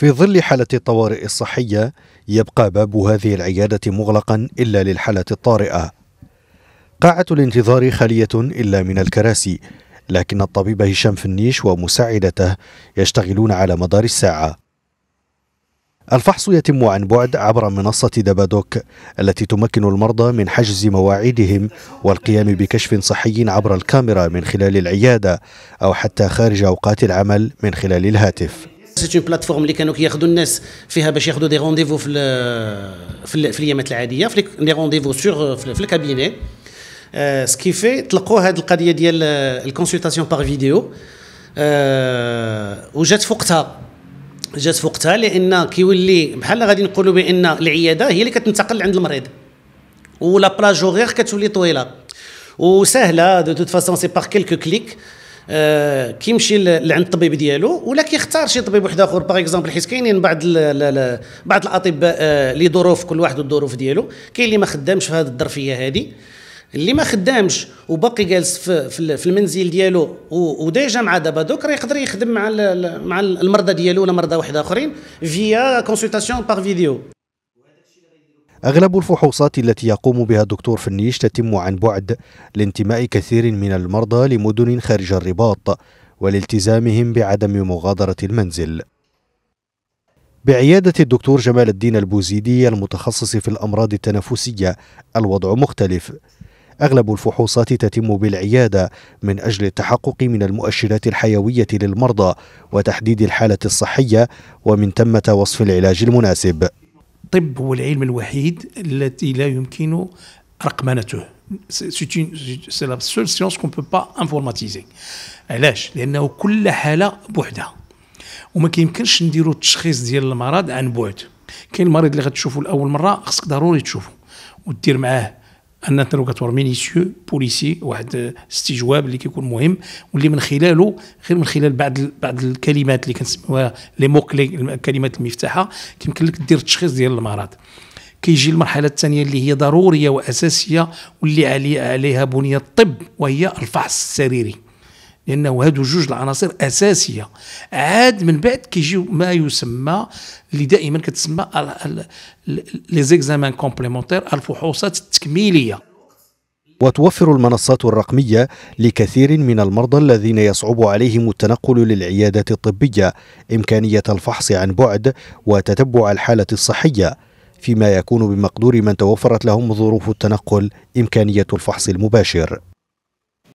في ظل حالة الطوارئ الصحية يبقى باب هذه العيادة مغلقا إلا للحالة الطارئة قاعة الانتظار خالية إلا من الكراسي لكن الطبيب هشام فنيش ومساعدته يشتغلون على مدار الساعة الفحص يتم عن بعد عبر منصة دبادوك التي تمكن المرضى من حجز مواعيدهم والقيام بكشف صحي عبر الكاميرا من خلال العيادة أو حتى خارج أوقات العمل من خلال الهاتف سيت اون بلاتفورم اللي كانوا كياخذوا الناس فيها باش ياخذوا دي رونديفو في في, في الايامات العاديه في لي رونديفو سور في الكابيني سكيفي طلقوا هذه القضيه ديال الكونسلتاسيون باغ فيديو وجات فوقتها جات فوقتها لان كيولي بحال غادي نقولوا بان العياده هي اللي كتنتقل عند المريض ولا بلاج اوغيغ كتولي طويله وسهله دو توت فاسون سي باغ كيلكو كليك آه، كيمشي لعند الطبيب ديالو ولا كيختار شي طبيب واحد اخر باغ اكزومبل حيت كاينين بعض بعض الاطباء اللي آه، ظروف كل واحد والظروف ديالو كاين اللي ما خدامش في هذه الظرفيه هذه اللي ما خدامش وباقي جالس في, في المنزل ديالو وديجا مع دابا دوك راه يقدر يخدم مع مع المرضى ديالو ولا مرضى واحد اخرين فيا كونسلطاسيون باغ فيديو أغلب الفحوصات التي يقوم بها الدكتور فنيش تتم عن بعد لانتماء كثير من المرضى لمدن خارج الرباط ولالتزامهم بعدم مغادرة المنزل بعيادة الدكتور جمال الدين البوزيدي المتخصص في الأمراض التنفسية الوضع مختلف أغلب الفحوصات تتم بالعيادة من أجل التحقق من المؤشرات الحيوية للمرضى وتحديد الحالة الصحية ومن ثم وصف العلاج المناسب الطب هو العلم الوحيد الذي لا يمكن رقمنته سي لا سول سيونس كون بو با انفورماتيزي علاش لانه كل حاله بوحدها وما كيمكنش نديروا التشخيص ديال المرض عن بعد كاين المريض اللي غتشوفه لاول مره خصك ضروري تشوفه ودير معاه ان انتروغاتوار مينيسيو بوليسي واحد استجواب اللي كيكون مهم واللي من خلاله غير من خلال بعض بعض الكلمات اللي كنسميوها لي موكلي الكلمات المفتاحه كيمكن لك دير التشخيص ديال المرض كيجي المرحله الثانيه اللي هي ضروريه واساسيه واللي علي عليها بنيه الطب وهي الفحص السريري لانه هادو جوج العناصر اساسيه عاد من بعد كيجيو ما يسمى اللي دائما كتسمى لي زيكزامان كومبليمونتير الفحوصات التكميليه وتوفر المنصات الرقمية لكثير من المرضى الذين يصعب عليهم التنقل للعيادة الطبية إمكانية الفحص عن بعد وتتبع الحالة الصحية فيما يكون بمقدور من توفرت لهم ظروف التنقل إمكانية الفحص المباشر